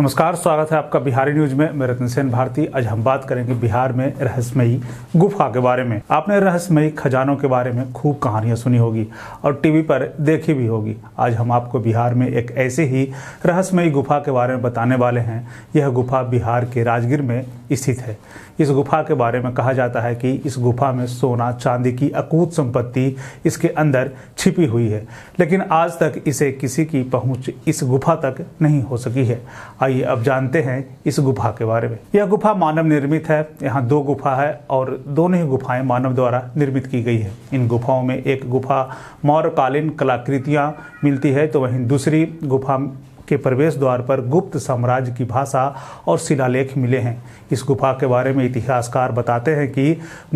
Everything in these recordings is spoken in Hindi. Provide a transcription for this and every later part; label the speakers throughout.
Speaker 1: नमस्कार स्वागत है आपका बिहारी न्यूज में मैं रतन सेन भारती आज हम बात करेंगे बिहार में रहस्यमयी गुफा के बारे में आपने रहस्यमयी खजानों के बारे में खूब कहानियां सुनी होगी और टीवी पर देखी भी होगी आज हम आपको बिहार में एक ऐसे ही रहस्यमयी गुफा के बारे में बताने वाले हैं यह गुफा बिहार के राजगीर में स्थित है इस गुफा के बारे में कहा जाता है कि इस गुफा में सोना चांदी की अकूत संपत्ति इसके अंदर छिपी हुई है लेकिन आज तक इसे किसी की पहुँच इस गुफा तक नहीं हो सकी है आइए अब जानते हैं इस गुफा के बारे में यह गुफा मानव निर्मित है यहाँ दो गुफा है और दोनों ही गुफाएं मानव द्वारा निर्मित की गई है इन गुफाओं में एक गुफा मौर्यकालीन कलाकृतियाँ मिलती है तो वहीं दूसरी गुफा के प्रवेश द्वार पर गुप्त साम्राज्य की भाषा और शिलालेख मिले हैं इस गुफा के बारे में इतिहासकार बताते हैं कि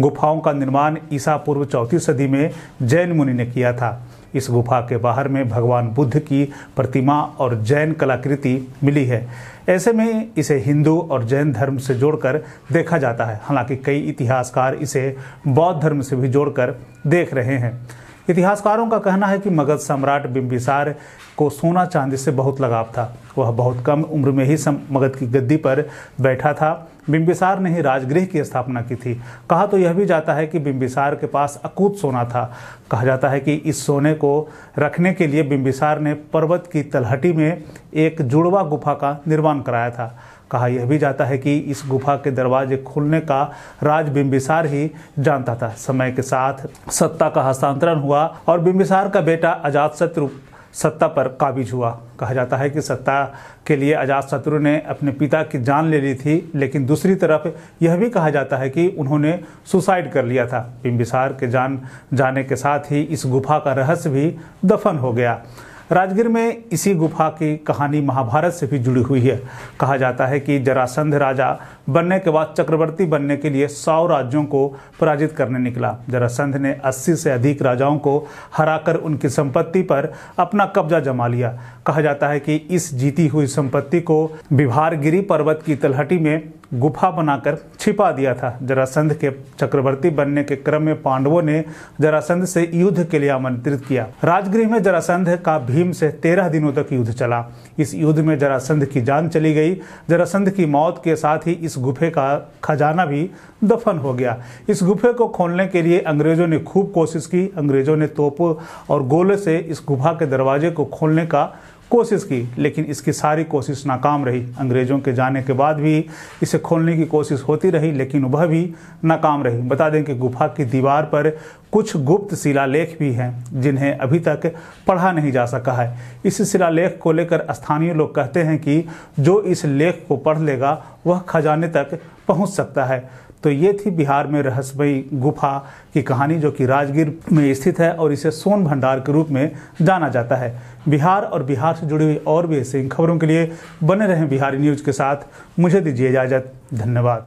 Speaker 1: गुफाओं का निर्माण ईसा पूर्व चौथी सदी में जैन मुनि ने किया था इस गुफा के बाहर में भगवान बुद्ध की प्रतिमा और जैन कलाकृति मिली है ऐसे में इसे हिंदू और जैन धर्म से जोड़कर देखा जाता है हालांकि कई इतिहासकार इसे बौद्ध धर्म से भी जोड़कर देख रहे हैं इतिहासकारों का कहना है कि मगध सम्राट बिम्बिसार को सोना चांदी से बहुत लगाव था वह बहुत कम उम्र में ही मगध की गद्दी पर बैठा था बिम्बिसार ने ही राजगृह की स्थापना की थी कहा तो यह भी जाता है कि बिंबिसार के पास अकूत सोना था कहा जाता है कि इस सोने को रखने के लिए बिंबिसार ने पर्वत की तलहटी में एक जुड़वा गुफा का निर्माण कराया था कहा यह भी जाता है कि इस गुफा के दरवाजे खुलने का राज बिंबिसार ही जानता था समय के साथ सत्ता का हस्तांतरण हुआ और बिंबिसार का बेटा अजात शत्रु सत्ता पर काबिज हुआ कहा जाता है कि सत्ता के लिए अजात शत्रु ने अपने पिता की जान ले ली थी लेकिन दूसरी तरफ यह भी कहा जाता है कि उन्होंने सुसाइड कर लिया था बिम्बिसार के जान जाने के साथ ही इस गुफा का रहस्य भी दफन हो गया राजगीर में इसी गुफा की कहानी महाभारत से भी जुड़ी हुई है कहा जाता है कि जरासंध राजा बनने के बाद चक्रवर्ती बनने के लिए सौ राज्यों को पराजित करने निकला जरासंध ने 80 से अधिक राजाओं को हराकर उनकी संपत्ति पर अपना कब्जा जमा लिया कहा जाता है कि इस जीती हुई संपत्ति को बिहारगिरी पर्वत की तलहटी में गुफा बनाकर छिपा दिया था जरासंध के चक्रवर्ती बनने के क्रम में पांडवों ने जरासंध से युद्ध के लिए आमंत्रित किया राजगृह में जरासंध का भीम से तेरह दिनों तक युद्ध चला इस युद्ध में जरासंध की जान चली गई जरासंध की मौत के साथ ही इस इस गुफे का खजाना भी दफन हो गया इस गुफे को खोलने के लिए अंग्रेज़ों ने खूब कोशिश की अंग्रेज़ों ने तोप और गोले से इस गुफा के दरवाजे को खोलने का कोशिश की लेकिन इसकी सारी कोशिश नाकाम रही अंग्रेज़ों के जाने के बाद भी इसे खोलने की कोशिश होती रही लेकिन वह भी नाकाम रही बता दें कि गुफा की दीवार पर कुछ गुप्त शिलालेख भी हैं जिन्हें अभी तक पढ़ा नहीं जा सका है इस शिलालेख को लेकर स्थानीय लोग कहते हैं कि जो इस लेख को पढ़ लेगा वह खजाने तक पहुंच सकता है तो ये थी बिहार में रहस्यमयी गुफा की कहानी जो कि राजगीर में स्थित है और इसे सोन भंडार के रूप में जाना जाता है बिहार और बिहार से जुड़ी हुई और भी ऐसी खबरों के लिए बने रहें बिहारी न्यूज़ के साथ मुझे दीजिए इजाज़त धन्यवाद